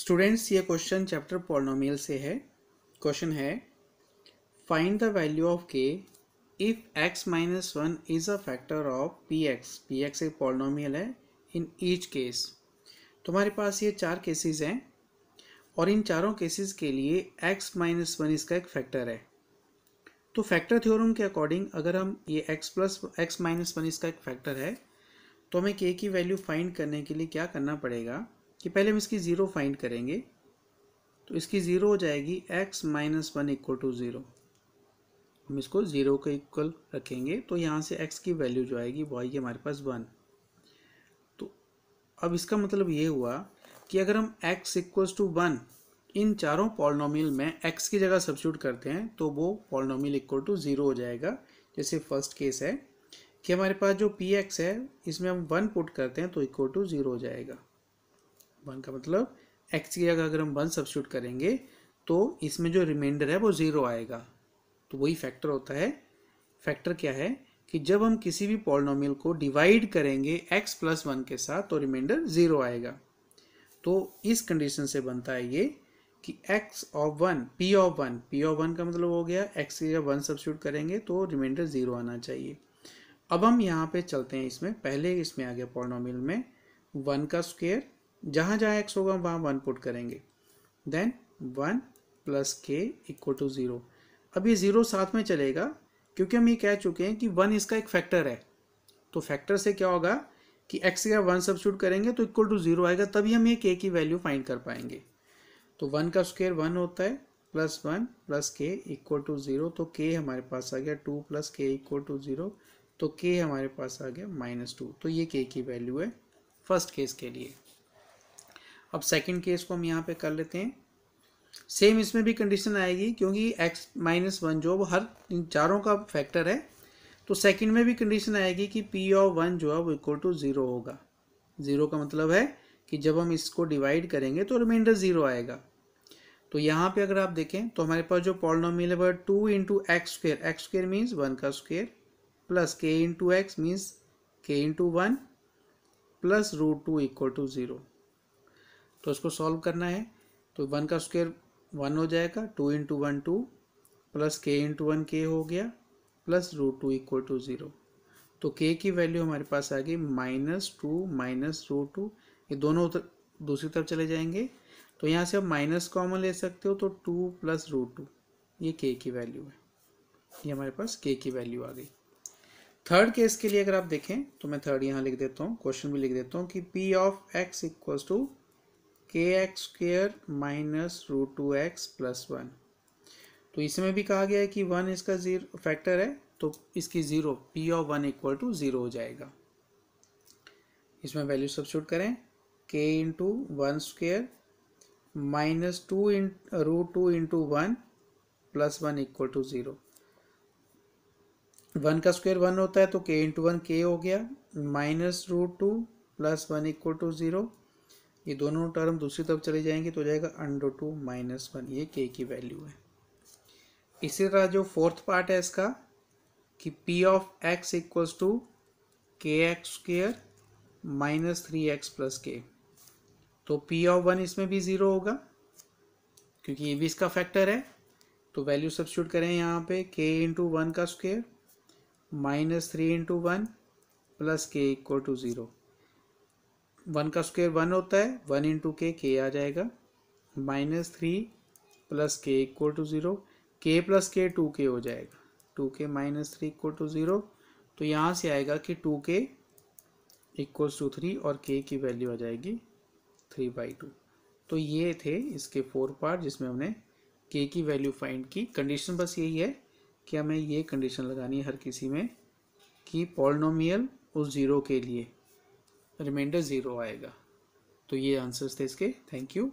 students ये question chapter polynomial से है क्वेश्चन है find the value of K if X minus one is a factor of P X P X एक polynomial है in each case तुम्हारे पास ये चार केसेस हैं और इन चारों केसेस के लिए एक्स माइनस वन इसका एक फैक्टर है तो फैक्टर थ्योरम के अकॉर्डिंग अगर हम ये X plus X minus one इसका एक फैक्टर है तो हमें के की वैल्यू फाइंड करने के लिए क्या करना पड़ेगा कि पहले हम इसकी ज़ीरो फाइंड करेंगे तो इसकी ज़ीरो हो जाएगी x minus one equal to zero हम इसको ज़ीरो का इक्वल रखेंगे तो यहाँ से x की वैल्यू जो आएगी वो आएगी हमारे पास वन तो अब इसका मतलब ये हुआ कि अगर हम x इक्वल्स टू वन इन चारों पॉलिनोमियल में x की जगह सब्सिट्यूट करते हैं तो वो पॉलिनोमियल इक्वल टू ज़ीरो हो जाएगा जैसे फर्स्ट केस है कि हमारे पास जो पी एक्स है इसमें हम वन पुट करते हैं तो इक्वल टू ज़ीरो हो जाएगा वन का मतलब एक्स की जगह अगर हम वन सब्सिट्यूट करेंगे तो इसमें जो रिमाइंडर है वो ज़ीरो आएगा तो वही फैक्टर होता है फैक्टर क्या है कि जब हम किसी भी पॉलिनोमियल को डिवाइड करेंगे एक्स प्लस वन के साथ तो रिमाइंडर ज़ीरो आएगा तो इस कंडीशन से बनता है ये कि X of one P of one P of one का मतलब हो गया एक्स की जगह वन सब्सिट्यूट करेंगे तो रिमाइंडर ज़ीरो आना चाहिए अब हम यहाँ पे चलते हैं इसमें पहले इसमें आ गया पॉलिनोमियल में वन का स्क्वेयर जहाँ जहाँ एक्स होगा वहाँ वन पुट करेंगे देन वन प्लस के इक्वल टू ज़ीरो अब ये ज़ीरो साथ में चलेगा क्योंकि हम ये कह चुके हैं कि वन इसका एक फैक्टर है तो फैक्टर से क्या होगा कि एक्स का वन सब्सिट्यूट करेंगे तो इक्वल टू ज़ीरो आएगा तभी हम ये के की वैल्यू फाइंड कर पाएंगे तो वन का स्क्वेयर वन होता है प्लस वन प्लस के इक्वल टू ज़ीरो तो के हमारे पास आ गया टू प्लस के इक्वल टू ज़ीरो तो के हमारे पास आ गया माइनस टू तो ये के की वैल्यू है फर्स्ट केस के लिए अब सेकंड केस को हम यहाँ पे कर लेते हैं सेम इसमें भी कंडीशन आएगी क्योंकि x माइनस वन जो वो हर इन चारों का फैक्टर है तो सेकंड में भी कंडीशन आएगी कि p ऑफ वन जो है वो इक्वल टू ज़ीरो होगा ज़ीरो का मतलब है कि जब हम इसको डिवाइड करेंगे तो रिमाइंडर ज़ीरो आएगा तो यहाँ पे अगर आप देखें तो हमारे पास जो पॉलिनोमियल है वह two into x square x square means one का square plus k into x means k into one plus root two equal to zero तो उसको सॉल्व करना है तो वन का स्क्वेयर वन हो जाएगा two into one two plus k into one k हो गया plus root two equal to zero तो के की वैल्यू हमारे पास आ गई minus two minus root two ये दोनों तर, दूसरी तरफ चले जाएंगे तो यहाँ से आप माइनस कॉमन ले सकते हो तो टू प्लस रूट टू ये के की वैल्यू है ये हमारे पास के की वैल्यू आ गई थर्ड केस के लिए अगर आप देखें तो मैं थर्ड यहाँ लिख देता हूँ क्वेश्चन भी लिख देता हूँ कि P of x equals to k x square minus root two x plus one तो इसमें भी कहा गया है कि वन इसका जीरो फैक्टर है तो इसकी zero P of one equal to zero हो जाएगा इसमें वैल्यू सब्सिट्यूट करें k into one square minus two in root two into one plus one equal to zero one का स्क्वायर वन होता है तो के इंटू वन के हो गया minus root two plus one equal to zero ये दोनों term दूसरी तरफ चले जाएंगे तो हो जाएगा अंडर टू माइनस वन ये के की वैल्यू है इसी तरह जो फोर्थ पार्ट है इसका कि P of x equals to k x square minus three x plus k तो पी ऑफ वन इसमें भी ज़ीरो होगा क्योंकि ये भी इसका फैक्टर है तो वैल्यू सब्सिट्यूट करें यहाँ पे के इंटू वन का square minus three into one plus के इक्वल टू ज़ीरो वन का स्क्वायर वन होता है वन इंटू के के आ जाएगा माइनस थ्री प्लस के equal to zero k plus k two k हो जाएगा two k minus three equal to zero तो यहाँ से आएगा कि टू के इक्वल्स टू थ्री और के की वैल्यू आ जाएगी थ्री बाई टू तो ये थे इसके फोर पार्ट जिसमें हमने के की वैल्यू फाइंड की कंडीशन बस यही है कि हमें ये कंडीशन लगानी है हर किसी में कि पॉलिनोमियल उस ज़ीरो के लिए रिमाइंडर ज़ीरो आएगा तो ये आंसर्स थे इसके थैंक यू